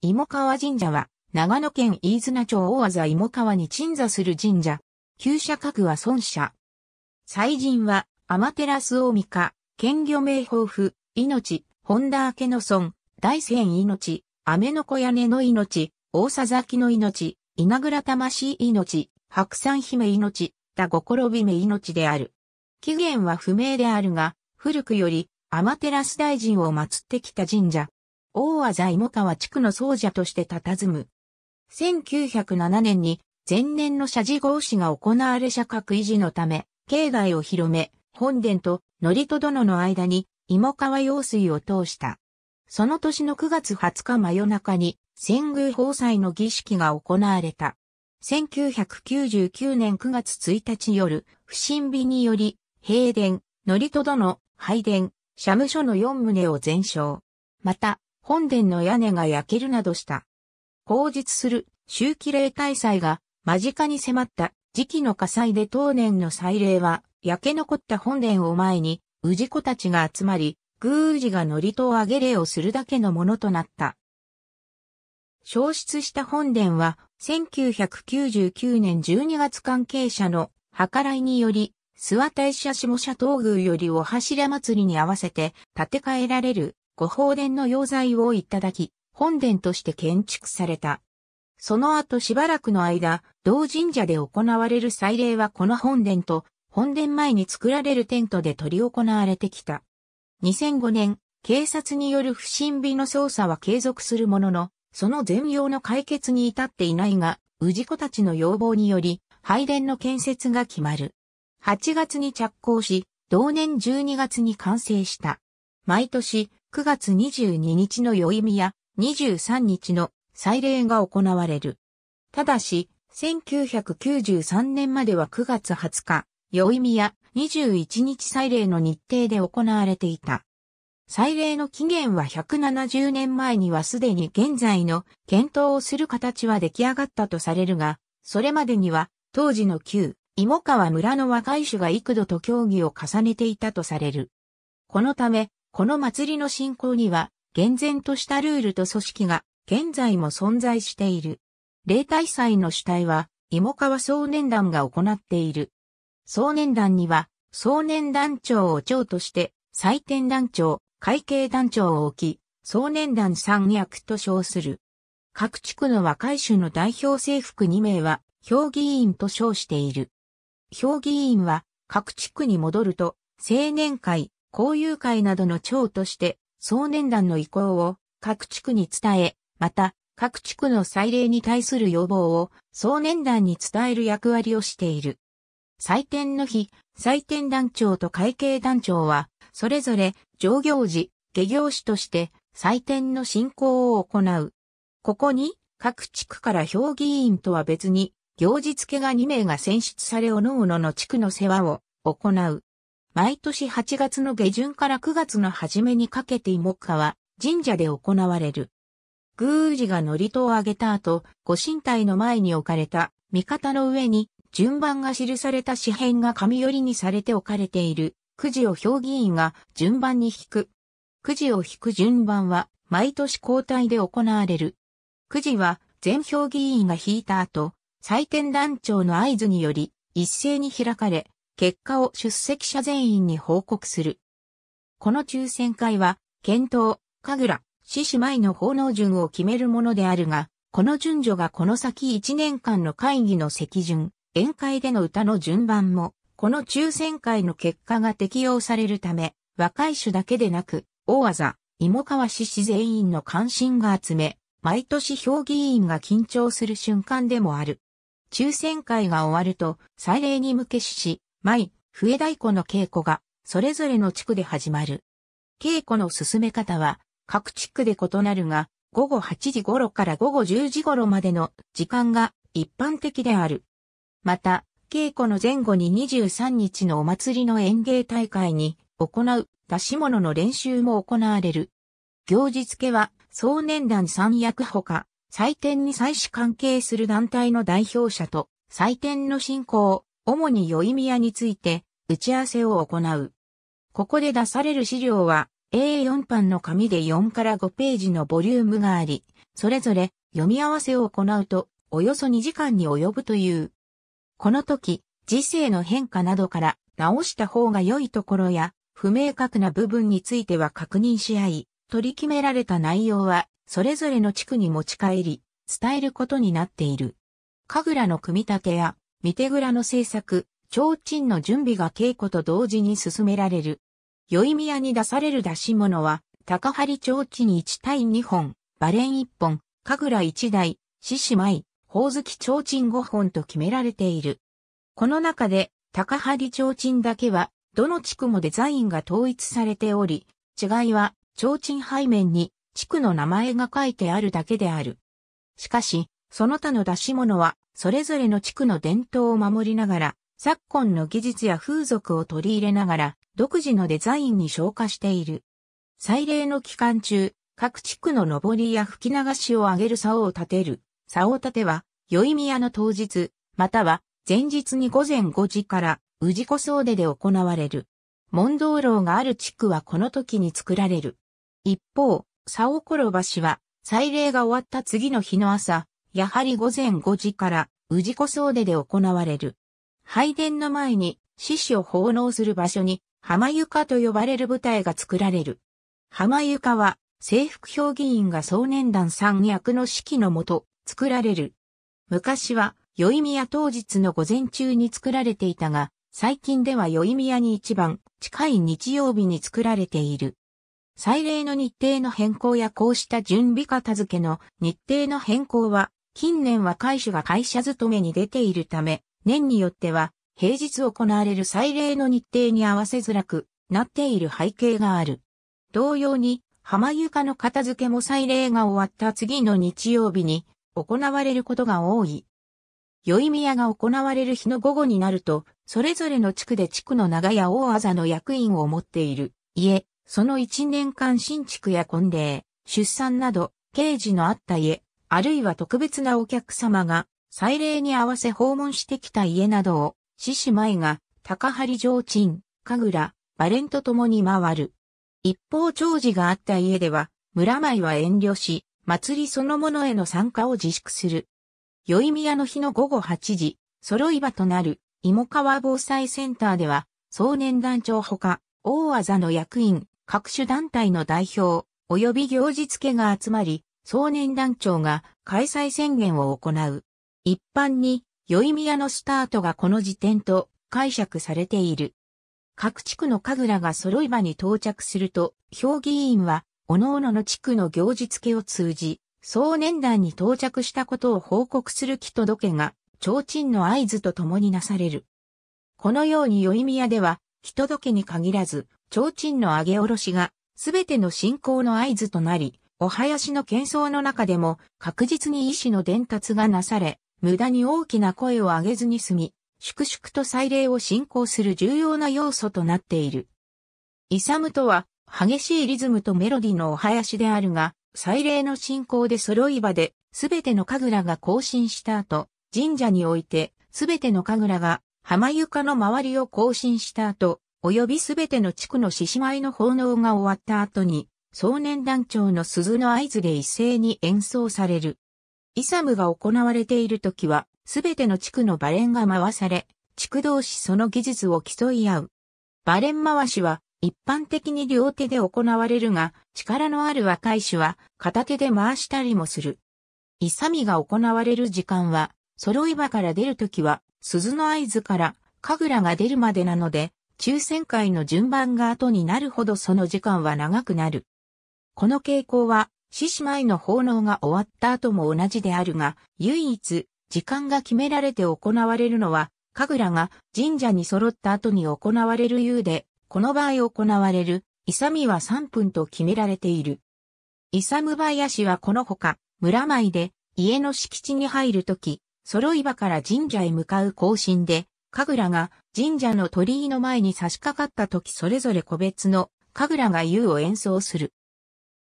芋川神社は、長野県飯綱町大字芋川に鎮座する神社。旧社格は孫社。祭神は、天照大御県魚名豊富、命、本田明の村、大仙命、雨の小屋根の命、大佐崎の命、稲倉魂命、白山姫命、田心姫命である。起源は不明であるが、古くより、天照大臣を祀ってきた神社。大和在芋川地区の総者として佇む。1907年に前年の社事合祀が行われ社格維持のため、境内を広め、本殿と乗戸殿の間に芋川用水を通した。その年の9月20日真夜中に、遷宮法祭の儀式が行われた。1999年9月1日夜、不審火により、平殿、乗戸殿、拝殿、社務所の4棟を全焼。また、本殿の屋根が焼けるなどした。口日する周期例大祭が間近に迫った時期の火災で当年の祭礼は焼け残った本殿を前に氏子たちが集まり、宮司が祝詞を上げ礼をするだけのものとなった。消失した本殿は1999年12月関係者の計らいにより、諏訪大社下社東宮よりお柱祭りに合わせて建て替えられる御法殿の要材をいただき、本殿として建築された。その後しばらくの間、同神社で行われる祭礼はこの本殿と、本殿前に作られるテントで取り行われてきた。2005年、警察による不審火の捜査は継続するものの、その全容の解決に至っていないが、氏子たちの要望により、拝殿の建設が決まる。8月に着工し、同年12月に完成した。毎年、9月22日の宵宮、23日の祭礼が行われる。ただし、1993年までは9月20日、宵宮、21日祭礼の日程で行われていた。祭礼の期限は170年前にはすでに現在の検討をする形は出来上がったとされるが、それまでには当時の旧、芋川村の若い種が幾度と協議を重ねていたとされる。このため、この祭りの信仰には、厳然としたルールと組織が現在も存在している。例大祭の主体は、芋川総年団が行っている。総年団には、総年団長を長として、祭典団長、会計団長を置き、総年団三役と称する。各地区の若い種の代表制服2名は、評議員と称している。評議員は、各地区に戻ると、青年会、交友会などの長として、総年団の意向を各地区に伝え、また、各地区の祭礼に対する要望を総年団に伝える役割をしている。祭典の日、祭典団長と会計団長は、それぞれ上行事、下行事として祭典の進行を行う。ここに、各地区から評議員とは別に、行事付けが2名が選出され各々の地区の世話を行う。毎年8月の下旬から9月の初めにかけて芋下は神社で行われる。宮司が祝詞をあげた後、ご神体の前に置かれた味方の上に順番が記された紙幣が紙寄りにされて置かれている、くじを評議員が順番に引く。くじを引く順番は毎年交代で行われる。くじは全評議員が引いた後、採点団長の合図により一斉に開かれ、結果を出席者全員に報告する。この抽選会は、検討、神楽、獅子舞の奉納順を決めるものであるが、この順序がこの先1年間の会議の席順、宴会での歌の順番も、この抽選会の結果が適用されるため、若い種だけでなく、大技、芋川獅子全員の関心が集め、毎年評議員が緊張する瞬間でもある。抽選会が終わると、祭礼に向け獅子、舞、笛太鼓の稽古が、それぞれの地区で始まる。稽古の進め方は、各地区で異なるが、午後8時頃から午後10時頃までの時間が一般的である。また、稽古の前後に23日のお祭りの演芸大会に行う出し物の練習も行われる。行事付けは、総年団三役ほか、祭典に祭祀関係する団体の代表者と、祭典の進行、主に宵宮について打ち合わせを行う。ここで出される資料は A4 版の紙で4から5ページのボリュームがあり、それぞれ読み合わせを行うとおよそ2時間に及ぶという。この時、時世の変化などから直した方が良いところや不明確な部分については確認し合い、取り決められた内容はそれぞれの地区に持ち帰り、伝えることになっている。神楽の組み立てやミテグラの制作、提灯の準備が稽古と同時に進められる。宵宮に出される出し物は、高張提灯1対2本、バレン1本、神楽1台、獅子舞、ほおずき提灯5本と決められている。この中で、高張提灯だけは、どの地区もデザインが統一されており、違いは、提灯背面に地区の名前が書いてあるだけである。しかし、その他の出し物は、それぞれの地区の伝統を守りながら、昨今の技術や風俗を取り入れながら、独自のデザインに昇華している。祭礼の期間中、各地区の上りや吹き流しを上げる竿を立てる。竿立ては、宵宮の当日、または前日に午前5時から、治子総出で行われる。門道楼がある地区はこの時に作られる。一方、竿転ばしは、祭礼が終わった次の日の朝、やはり午前5時から、治子総出で行われる。拝殿の前に、獅子を奉納する場所に、浜床と呼ばれる舞台が作られる。浜床は、制服評議員が総年団三役の指揮のもと、作られる。昔は、宵宮当日の午前中に作られていたが、最近では宵宮に一番近い日曜日に作られている。祭礼の日程の変更やこうした準備片付けの日程の変更は近年は会社が会社勤めに出ているため、年によっては平日行われる祭礼の日程に合わせづらくなっている背景がある。同様に、浜床の片付けも祭礼が終わった次の日曜日に行われることが多い。宵宮が行われる日の午後になると、それぞれの地区で地区の長屋大あざの役員を持っている家、その一年間新築や婚礼、出産など、刑事のあった家、あるいは特別なお客様が、祭礼に合わせ訪問してきた家などを、獅子舞が、高張上鎮、神楽、バレンと共に回る。一方長寿があった家では、村舞は遠慮し、祭りそのものへの参加を自粛する。宵宮の日の午後8時、揃い場となる、芋川防災センターでは、総年団長ほか、大技の役員、各種団体の代表、及び行事付けが集まり、総年団長が開催宣言を行う。一般に、宵宮のスタートがこの時点と解釈されている。各地区の神楽が揃い場に到着すると、評議員は、各々の地区の行事付けを通じ、総年団に到着したことを報告する木届けが、提灯の合図とともになされる。このように宵宮では、木届けに限らず、提灯の上げ下ろしが、すべての信仰の合図となり、お囃子の喧騒の中でも確実に意志の伝達がなされ、無駄に大きな声を上げずに済み、粛々と祭礼を進行する重要な要素となっている。イサムとは、激しいリズムとメロディのお囃子であるが、祭礼の進行で揃い場で、すべての神楽が行進した後、神社において、すべての神楽が、浜床の周りを行進した後、及びすべての地区の獅子舞の奉納が終わった後に、少年団長の鈴の合図で一斉に演奏される。イサムが行われている時は、すべての地区のバレンが回され、地区同士その技術を競い合う。バレン回しは、一般的に両手で行われるが、力のある若い種は片手で回したりもする。イサミが行われる時間は、揃い場から出るときは、鈴の合図から、神楽が出るまでなので、抽選会の順番が後になるほどその時間は長くなる。この傾向は、獅子舞の奉納が終わった後も同じであるが、唯一、時間が決められて行われるのは、神楽が神社に揃った後に行われる湯で、この場合行われる、勇は3分と決められている。勇林はこのほか、村前で家の敷地に入るとき、揃い場から神社へ向かう行進で、神楽が神社の鳥居の前に差し掛かったときそれぞれ個別の神楽が優を演奏する。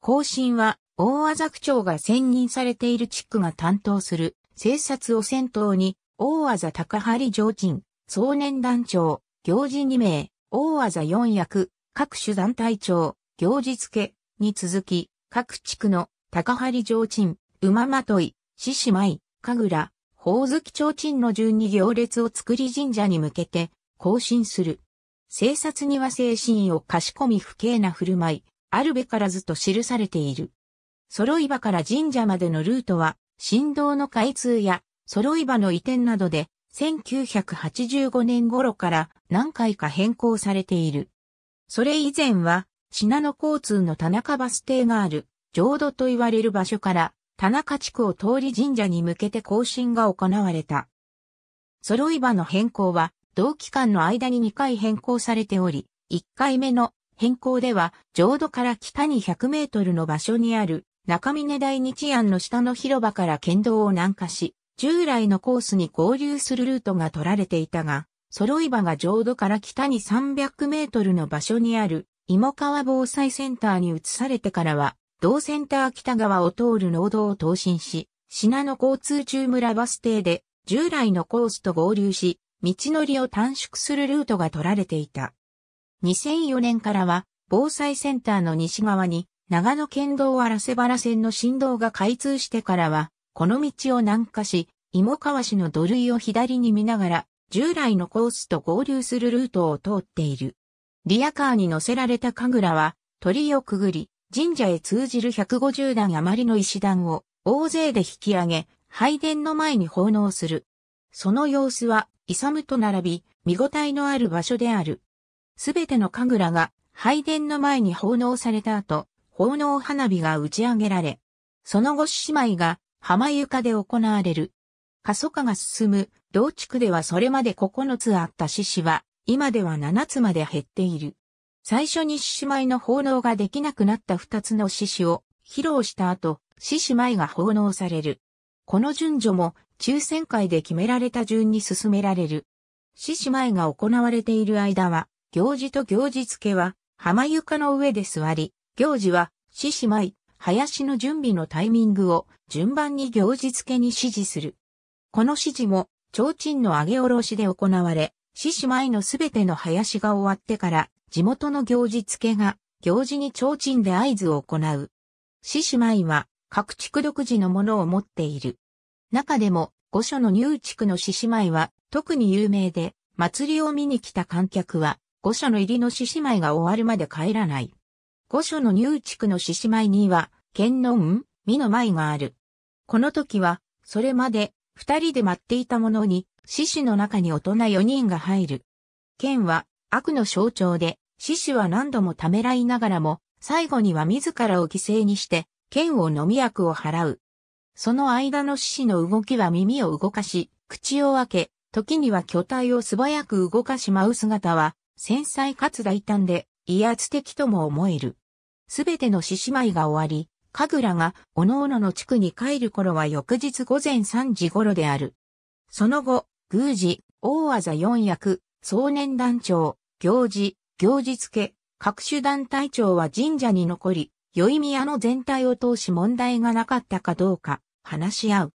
後進は、大和区長が選任されている地区が担当する、政策を先頭に、大和高張上鎮、総年団長、行事2名、大和4役、各種団体長、行事付け、に続き、各地区の、高張上鎮、馬まとい、獅子舞、神楽、宝月提鎮の順に行列を作り神社に向けて、行進する。政策には精神をかしこみ不敬な振る舞い、あるべからずと記されている。揃い場から神社までのルートは、振動の開通や、揃い場の移転などで、1985年頃から何回か変更されている。それ以前は、品野交通の田中バス停がある、浄土と言われる場所から、田中地区を通り神社に向けて更新が行われた。揃い場の変更は、同期間の間に2回変更されており、1回目の変更では、浄土から北に100メートルの場所にある中峰大日庵の下の広場から県道を南下し、従来のコースに合流するルートが取られていたが、揃い場が浄土から北に300メートルの場所にある芋川防災センターに移されてからは、同センター北側を通る農道を答進し、品の交通中村バス停で従来のコースと合流し、道のりを短縮するルートが取られていた。2004年からは防災センターの西側に長野県道荒瀬原線の振動が開通してからは、この道を南下し、芋川市の土塁を左に見ながら、従来のコースと合流するルートを通っている。リアカーに乗せられた神楽は、鳥居をくぐり、神社へ通じる150段余りの石段を大勢で引き上げ、拝殿の前に奉納する。その様子は、イサムと並び、見応えのある場所である。すべての神楽が拝殿の前に奉納された後、奉納花火が打ち上げられ、その後姉妹が浜床で行われる。過疎化が進む同地区ではそれまで9つあった獅子は、今では7つまで減っている。最初に獅子舞の奉納ができなくなった2つの獅子を披露した後、獅子舞が奉納される。この順序も抽選会で決められた順に進められる。獅子舞が行われている間は、行事と行事付けは、浜床の上で座り、行事は、獅子舞、林の準備のタイミングを順番に行事付けに指示する。この指示も、提灯の上げ下ろしで行われ、獅子舞のすべての林が終わってから、地元の行事付けが、行事に提灯で合図を行う。獅子舞は、各地区独自のものを持っている。中でも、五所の入地区の獅子舞は、特に有名で、祭りを見に来た観客は、御所の入りの獅子舞が終わるまで帰らない。御所の入区の獅子舞には、剣の運、美の舞がある。この時は、それまで、二人で待っていたものに、獅子の中に大人四人が入る。剣は、悪の象徴で、獅子は何度もためらいながらも、最後には自らを犠牲にして、剣を飲み役を払う。その間の獅子の動きは耳を動かし、口を開け、時には巨体を素早く動かし舞う姿は、繊細かつ大胆で、威圧的とも思える。すべての獅子舞が終わり、神楽が、おのおのの地区に帰る頃は翌日午前3時頃である。その後、宮司、大技四役、総年団長、行事、行事付け、各種団体長は神社に残り、宵宮の全体を通し問題がなかったかどうか、話し合う。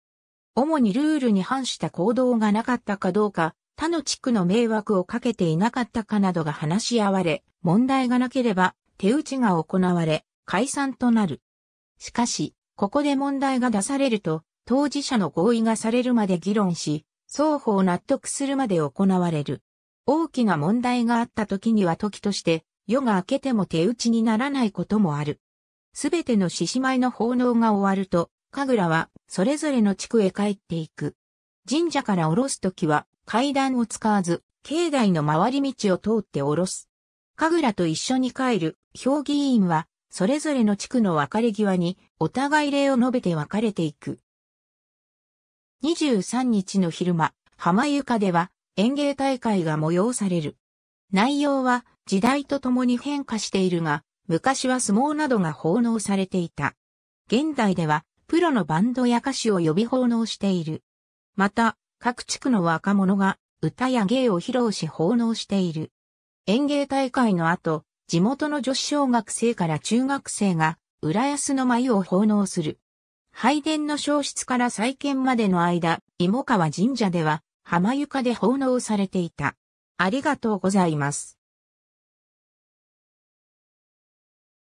主にルールに反した行動がなかったかどうか、他の地区の迷惑をかけていなかったかなどが話し合われ、問題がなければ手打ちが行われ、解散となる。しかし、ここで問題が出されると、当事者の合意がされるまで議論し、双方納得するまで行われる。大きな問題があった時には時として、夜が明けても手打ちにならないこともある。すべての獅子舞の奉納が終わると、神楽はそれぞれの地区へ帰っていく。神社から降ろす時は、階段を使わず、境内の回り道を通って下ろす。神楽と一緒に帰る、評議員は、それぞれの地区の別れ際に、お互い礼を述べて別れていく。23日の昼間、浜床では、園芸大会が催される。内容は、時代とともに変化しているが、昔は相撲などが奉納されていた。現代では、プロのバンドや歌手を呼び奉納している。また、各地区の若者が歌や芸を披露し奉納している。演芸大会の後、地元の女子小学生から中学生が浦安の舞を奉納する。拝殿の消失から再建までの間、芋川神社では浜床で奉納されていた。ありがとうございます。